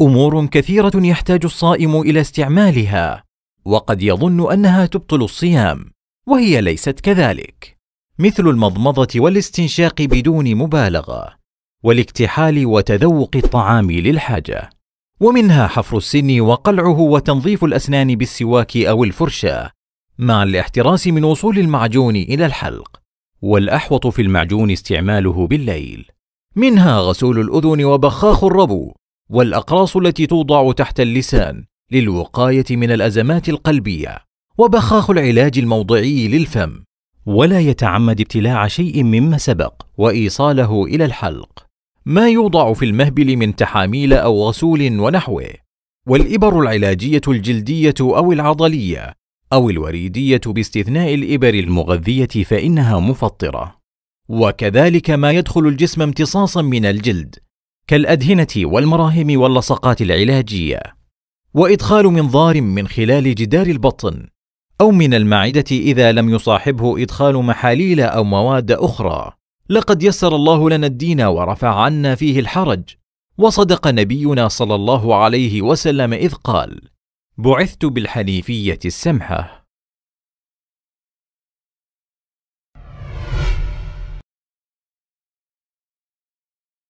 امور كثيره يحتاج الصائم الى استعمالها وقد يظن انها تبطل الصيام وهي ليست كذلك مثل المضمضه والاستنشاق بدون مبالغه والاكتحال وتذوق الطعام للحاجه ومنها حفر السن وقلعه وتنظيف الاسنان بالسواك او الفرشاه مع الاحتراس من وصول المعجون الى الحلق والاحوط في المعجون استعماله بالليل منها غسول الاذن وبخاخ الربو والأقراص التي توضع تحت اللسان للوقاية من الأزمات القلبية وبخاخ العلاج الموضعي للفم ولا يتعمد ابتلاع شيء مما سبق وإيصاله إلى الحلق ما يوضع في المهبل من تحاميل أو غسول ونحوه والإبر العلاجية الجلدية أو العضلية أو الوريدية باستثناء الإبر المغذية فإنها مفطرة وكذلك ما يدخل الجسم امتصاصا من الجلد كالأدهنة والمراهم واللصقات العلاجية وإدخال منظار من خلال جدار البطن أو من المعدة إذا لم يصاحبه إدخال محاليل أو مواد أخرى لقد يسر الله لنا الدين ورفع عنا فيه الحرج وصدق نبينا صلى الله عليه وسلم إذ قال بعثت بالحنيفية السمحة